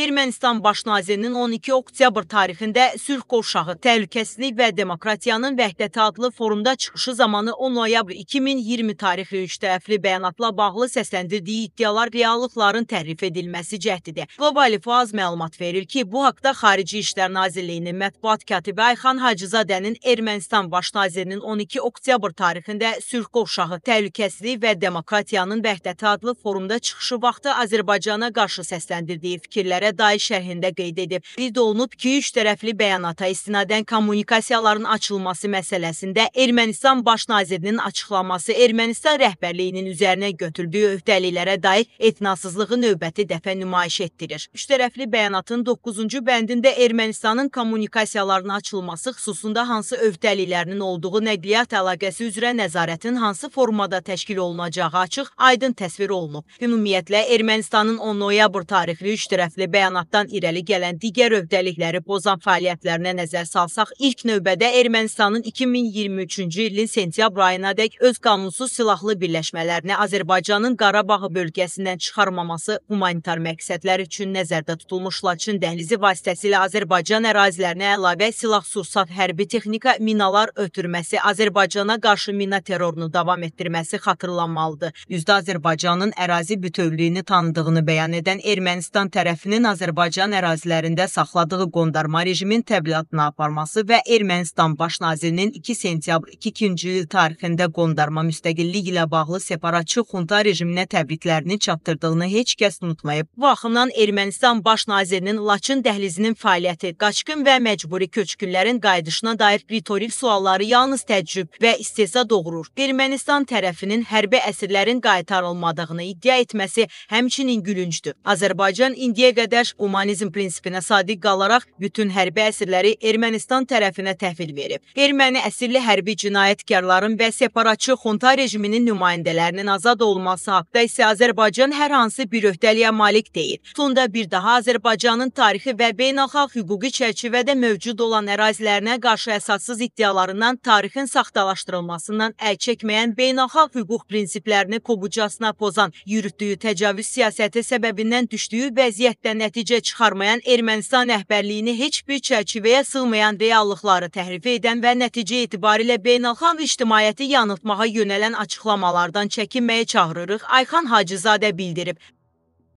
Ermənistan baş nazirinin 12 oktyabr tarixində sülh qovşağı, təhlükəsizlik və demokratiyanın vəhdəti adlı forumda çıxışı zamanı 10 noyabr 2020 tarixli üçtərəfli bəyanatla bağlı səsləndirdiyi iddialar reallıqların tərif edilməsi cəhdidir. Global Faz məlumat verir ki, bu haqda Xarici İşlər Nazirliyinin mətbuat katibi Ayxan Hacızadənin Ermənistan baş nazirinin 12 oktyabr tarixində sülh qovşağı, təhlükəsizlik və demokratiyanın vəhdəti adlı forumda çıxışı vaxtı Azərbaycana qarşı səsləndirdiyi fikirlərə barədə dair şərhində qeyd edib. Qeyd olunub ki, üç tərəfli bəyanata istinadən kommunikasiyaların açılması məsələsində Ermənistan baş nazirinin açıqlaması Ermənistan rəhbərliyinin üzərinə götürdüyü öhdəliklərə dair etinasızlığı növbəti dəfə nümayiş etdirir. Üç tərəfli bəyanatın 9-cu bəndində Ermənistanın kommunikasiyalarının açılması xüsusunda hansı öhdəliklərinin olduğu nəqliyyat əlaqəsi üzrə nəzarətin hansı formada təşkil olunacağı açıq, aydın təsvir olunub. Ümumiyyətlə Ermənistanın 10 noyabr tarixli üç tərəfli bəyanatı bəyanatdan irəli gələn digər övdəlikləri pozan fəaliyyətlərinə nəzər salsaq, ilk növbədə Ermənistanın 2023-cü ilin sentyabr ayınadək öz qanunsuz silahlı birləşmələrini Azərbaycanın Qarabağı bölgəsindən çıxarmaması humanitar məqsədlər üçün nəzərdə tutulmuşla Laçın dəhlizi vasitəsilə Azərbaycan ərazilərinə əlavə silah-sursat, hərbi texnika, minalar ötürməsi, Azərbaycana qarşı mina terrorunu davam etdirməsi xatırlanmalıdır. Üzdə Azərbaycanın ərazi bütövlüyünü tanıdığını bəyan edən Ermənistan tərəfinin Azərbaycan ərazilərində saxladığı qondarma rejimin təbliğatını aparması və Ermənistan baş nazirinin 2 sentyabr 2002-ci il tarixində qondarma müstəqillik ilə bağlı separatçı xunta rejiminə təbriklərini çatdırdığını heç kəs unutmayıb. Bu baxımdan Ermənistan baş nazirinin Laçın dəhlizinin fəaliyyəti, qaçqın və məcburi köçkünlərin qayıdışına dair ritorik sualları yalnız təəccüb və istehza doğurur. Ermənistan tərəfinin hərbi əsirlərin qaytarılmadığını iddia etməsi həmçinin gülüncdür. Azərbaycan indiyə qədər Birləşmiş Humanizm prinsipinə sadiq qalaraq bütün hərbi əsirləri Ermənistan tərəfinə təhvil verib. Erməni əsirli hərbi cinayətkarların və separatçı xunta rejiminin nümayəndələrinin azad olması haqqında isə Azərbaycan hər hansı bir öhdəliyə malik deyil. Sonda bir daha Azərbaycanın tarixi və beynəlxalq hüquqi çərçivədə mövcud olan ərazilərinə qarşı əsassız iddialarından tarixin saxtalaşdırılmasından əl çəkməyən beynəlxalq hüquq prinsiplərini kobucasına pozan, yürütdüyü təcavüz siyasəti səbəbindən düşdüyü vəziyyətdən nəticə çıxarmayan Ermənistan rəhbərliyini heç bir çərçivəyə sığmayan reallıqları təhrif edən və nəticə etibarilə beynəlxalq ictimaiyyəti yanıltmağa yönələn açıqlamalardan çəkinməyə çağırırıq, Ayxan Hacızadə bildirib.